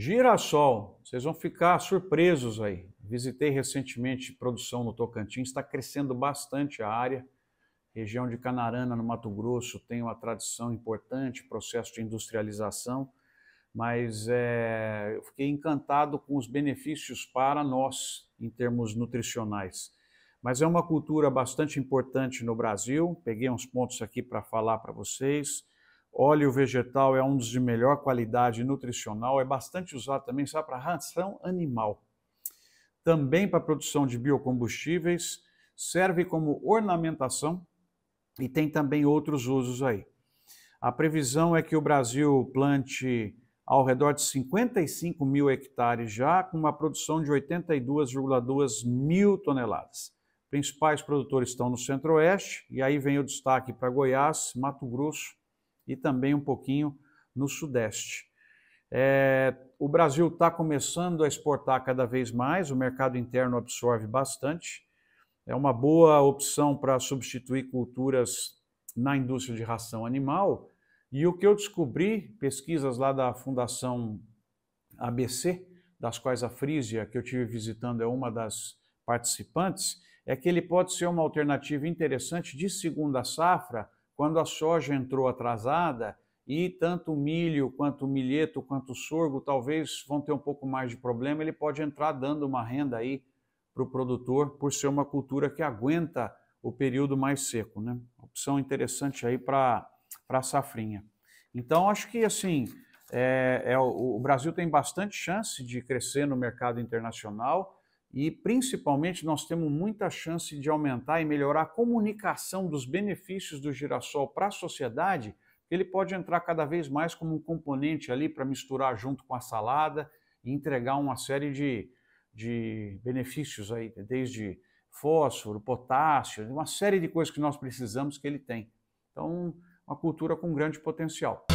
Girassol, vocês vão ficar surpresos aí. Visitei recentemente produção no Tocantins, está crescendo bastante a área. Região de Canarana, no Mato Grosso, tem uma tradição importante, processo de industrialização, mas é, eu fiquei encantado com os benefícios para nós em termos nutricionais. Mas é uma cultura bastante importante no Brasil. Peguei uns pontos aqui para falar para vocês. Óleo vegetal é um dos de melhor qualidade nutricional, é bastante usado também só para ração animal. Também para produção de biocombustíveis, serve como ornamentação e tem também outros usos aí. A previsão é que o Brasil plante ao redor de 55 mil hectares já, com uma produção de 82,2 mil toneladas. Principais produtores estão no Centro-Oeste, e aí vem o destaque para Goiás, Mato Grosso, e também um pouquinho no Sudeste. É, o Brasil está começando a exportar cada vez mais, o mercado interno absorve bastante. É uma boa opção para substituir culturas na indústria de ração animal. E o que eu descobri, pesquisas lá da Fundação ABC, das quais a Frísia, que eu tive visitando, é uma das participantes, é que ele pode ser uma alternativa interessante de segunda safra quando a soja entrou atrasada e tanto o milho quanto o milheto quanto o sorgo talvez vão ter um pouco mais de problema, ele pode entrar dando uma renda aí para o produtor por ser uma cultura que aguenta o período mais seco, né? Opção interessante aí para para safrinha. Então acho que assim é, é, o Brasil tem bastante chance de crescer no mercado internacional e, principalmente, nós temos muita chance de aumentar e melhorar a comunicação dos benefícios do girassol para a sociedade. Ele pode entrar cada vez mais como um componente ali para misturar junto com a salada e entregar uma série de, de benefícios aí, desde fósforo, potássio, uma série de coisas que nós precisamos que ele tem. Então, uma cultura com grande potencial.